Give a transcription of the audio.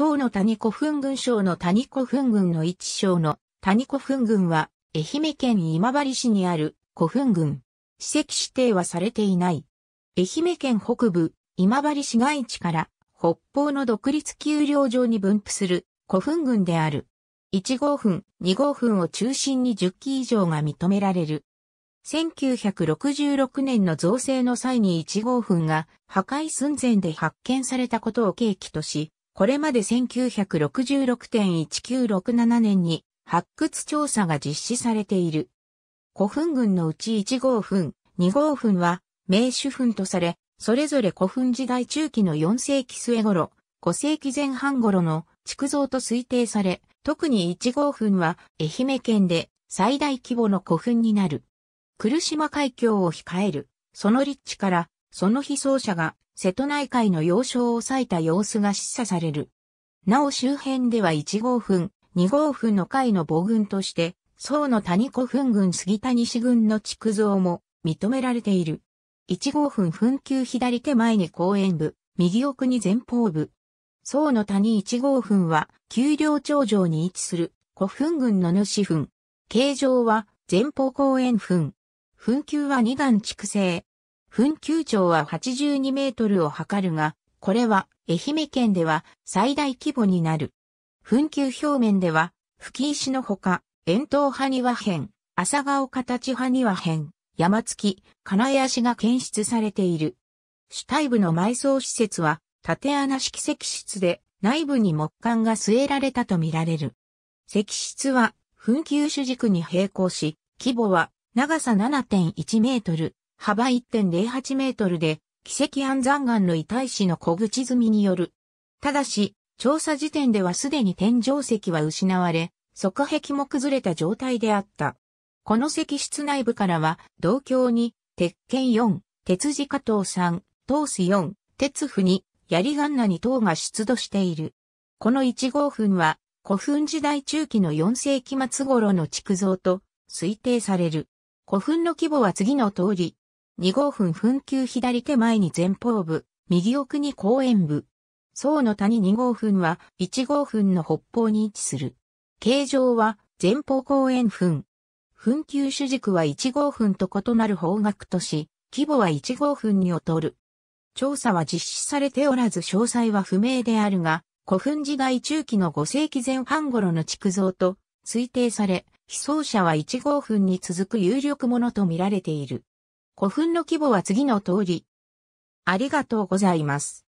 宋の谷古墳群省の谷古墳群の一省の谷古墳群は、愛媛県今治市にある古墳群。史跡指定はされていない。愛媛県北部、今治市街地から北方の独立丘陵上に分布する古墳群である。1号墳、2号墳を中心に10基以上が認められる。1966年の造成の際に1号墳が破壊寸前で発見されたことを契機とし、これまで1966.1967年に発掘調査が実施されている。古墳群のうち1号墳、2号墳は名手墳とされ、それぞれ古墳時代中期の4世紀末頃、5世紀前半頃の築造と推定され、特に1号墳は愛媛県で最大規模の古墳になる。来島海峡を控える、その立地から、その被葬者が瀬戸内海の要衝を抑いた様子が示唆される。なお周辺では1号墳、2号墳の会の母軍として、宋の谷古墳群杉谷市軍の築造も認められている。1号墳墳丘左手前に公園部、右奥に前方部。宋の谷1号墳は、丘陵頂上に位置する古墳群の主墳。形状は、前方公園墳。墳丘は2段築成。墳丘長は82メートルを測るが、これは愛媛県では最大規模になる。墳丘表面では、吹石のほか、円筒派庭辺、朝顔形派庭辺、山付き、金谷市が検出されている。主体部の埋葬施設は、縦穴式石室で、内部に木管が据えられたとみられる。石室は、墳丘主軸に並行し、規模は長さ7.1メートル、幅1.08メートルで、奇跡安山岩の遺体史の小口積みによる。ただし、調査時点ではすでに天井石は失われ、側壁も崩れた状態であった。この石室内部からは、同郷に、鉄拳4、鉄字加藤3、トース4、鉄府2、槍ガンナに等が出土している。この1号墳は、古墳時代中期の4世紀末頃の築造と推定される。古墳の規模は次の通り、2号分分球左手前に前方部、右奥に後円部。層の谷2号分は1号分の北方に位置する。形状は前方後円分。分球主軸は1号分と異なる方角とし、規模は1号分に劣る。調査は実施されておらず詳細は不明であるが、古墳時代中期の5世紀前半頃の築造と推定され、被葬者は1号墳に続く有力者と見られている。古墳の規模は次の通り。ありがとうございます。